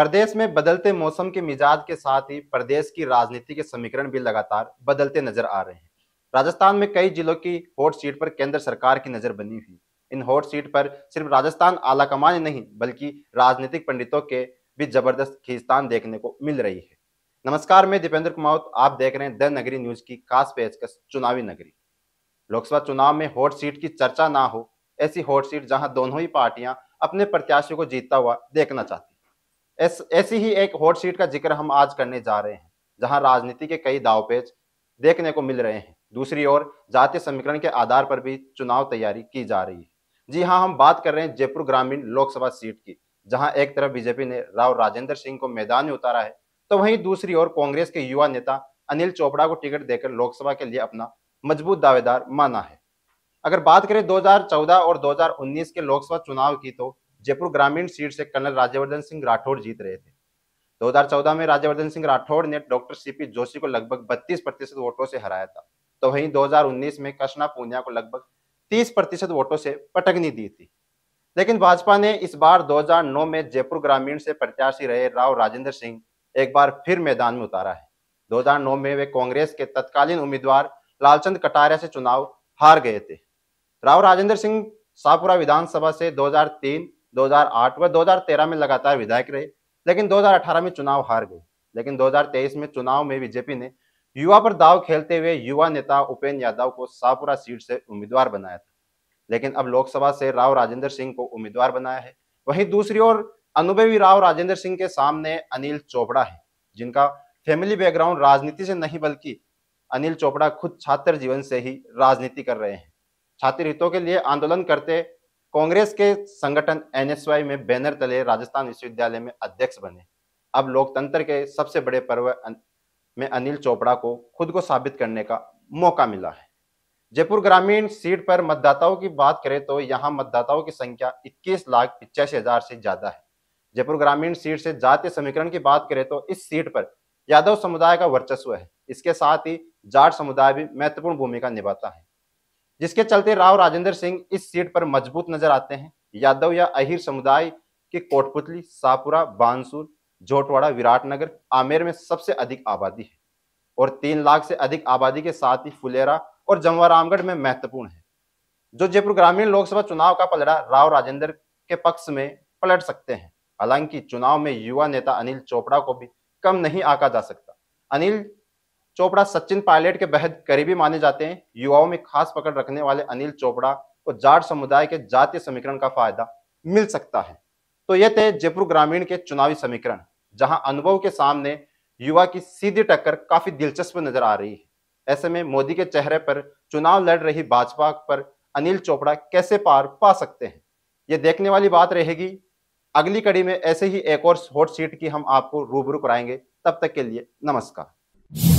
प्रदेश में बदलते मौसम के मिजाज के साथ ही प्रदेश की राजनीति के समीकरण भी लगातार बदलते नजर आ रहे हैं राजस्थान में कई जिलों की हॉट सीट पर केंद्र सरकार की नजर बनी हुई इन हॉट सीट पर सिर्फ राजस्थान आलाकमान नहीं बल्कि राजनीतिक पंडितों के भी जबरदस्त खींचतान देखने को मिल रही है नमस्कार मैं दीपेंद्र कुमार आप देख रहे हैं द नगरी न्यूज की खास पेचकश चुनावी नगरी लोकसभा चुनाव में हॉट सीट की चर्चा ना हो ऐसी हॉट सीट जहां दोनों ही पार्टियां अपने प्रत्याशियों को जीतता हुआ देखना चाहती ऐसी ऐसी ही एक हॉट सीट का जिक्र हम आज करने जा रहे हैं जहां राजनीति के कई दावपेच देखने को मिल रहे हैं दूसरी ओर जातीय समीकरण के आधार पर भी चुनाव तैयारी की जा रही है जी हाँ हम बात कर रहे हैं जयपुर ग्रामीण लोकसभा सीट की जहां एक तरफ बीजेपी ने राव राजेंद्र सिंह को मैदान में उतारा है तो वहीं दूसरी ओर कांग्रेस के युवा नेता अनिल चोपड़ा को टिकट देकर लोकसभा के लिए अपना मजबूत दावेदार माना है अगर बात करें 2014 और 2019 के लोकसभा चुनाव की तो जयपुर ग्रामीण सीट से कर्नल राज्यवर्धन सिंह राठौड़ जीत रहे थे 2014 में राज्यवर्धन सिंह राठौड़ ने डॉक्टर सीपी जोशी को लगभग 32 प्रतिशत वोटों से हराया था तो वहीं 2019 में कृष्णा पूनिया को लगभग 30 प्रतिशत वोटों से पटकनी दी थी लेकिन भाजपा ने इस बार 2009 में जयपुर ग्रामीण से प्रत्याशी रहे राव राजेंद्र सिंह एक बार फिर मैदान में उतारा है दो में वे कांग्रेस के तत्कालीन उम्मीदवार लालचंद कटारिया से चुनाव हार गए थे राव राजेंद्र सिंह शाहपुरा विधानसभा से 2003 2008 व 2013 में लगातार विधायक रहे लेकिन 2018 में चुनाव हार गए लेकिन 2023 में चुनाव में बीजेपी ने युवा पर दाव खेलते हुए युवा नेता उपेन्द्र यादव को शाहपुरा सीट से उम्मीदवार बनाया था लेकिन अब लोकसभा से राव राजेंद्र सिंह को उम्मीदवार बनाया है वहीं दूसरी ओर अनुभवी राव राजेंद्र सिंह के सामने अनिल चोपड़ा है जिनका फैमिली बैकग्राउंड राजनीति से नहीं बल्कि अनिल चोपड़ा खुद छात्र जीवन से ही राजनीति कर रहे हैं छात्र हितों के लिए आंदोलन करते कांग्रेस के संगठन एनएसवाई में बैनर तले राजस्थान विश्वविद्यालय में अध्यक्ष बने अब लोकतंत्र के सबसे बड़े पर्व में अनिल चोपड़ा को खुद को साबित करने का मौका मिला है जयपुर ग्रामीण सीट पर मतदाताओं की बात करें तो यहाँ मतदाताओं की संख्या इक्कीस लाख पिचासी हजार से ज्यादा है जयपुर ग्रामीण सीट से जातीय समीकरण की बात करें तो इस सीट पर यादव समुदाय का वर्चस्व है इसके साथ ही जाट समुदाय भी महत्वपूर्ण भूमिका निभाता है जिसके चलते राव राजेंद्र सिंह इस सीट पर मजबूत नजर आते हैं यादव या अहिर समुदाय के कोटपुतली सापुरा बानसूर झोटवाड़ा विराटनगर आमेर में सबसे अधिक आबादी है और तीन लाख से अधिक आबादी के साथ ही फुलेरा और जमवारामगढ़ में महत्वपूर्ण है जो जयपुर ग्रामीण लोकसभा चुनाव का पलड़ा राव राजेंद्र के पक्ष में पलट सकते हैं हालांकि चुनाव में युवा नेता अनिल चोपड़ा को भी कम नहीं आका जा सकता अनिल चोपड़ा सचिन पायलट के बेहद करीबी माने जाते हैं युवाओं में खास पकड़ रखने वाले अनिल चोपड़ा को जाट समुदाय के जातीय समीकरण का फायदा मिल सकता है तो यह थे जयपुर ग्रामीण के चुनावी समीकरण जहां अनुभव के सामने युवा की सीधी टक्कर काफी दिलचस्प नजर आ रही है ऐसे में मोदी के चेहरे पर चुनाव लड़ रही भाजपा पर अनिल चोपड़ा कैसे पार पा सकते हैं ये देखने वाली बात रहेगी अगली कड़ी में ऐसे ही एक और हॉट सीट की हम आपको रूबरू कराएंगे तब तक के लिए नमस्कार